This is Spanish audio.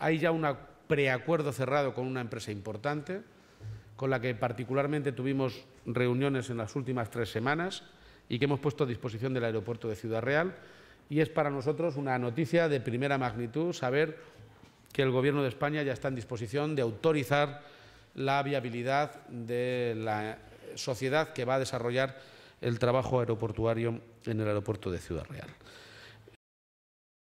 Hay ya un preacuerdo cerrado con una empresa importante, con la que particularmente tuvimos reuniones en las últimas tres semanas y que hemos puesto a disposición del aeropuerto de Ciudad Real. Y es para nosotros una noticia de primera magnitud saber que el Gobierno de España ya está en disposición de autorizar la viabilidad de la sociedad que va a desarrollar el trabajo aeroportuario en el aeropuerto de Ciudad Real.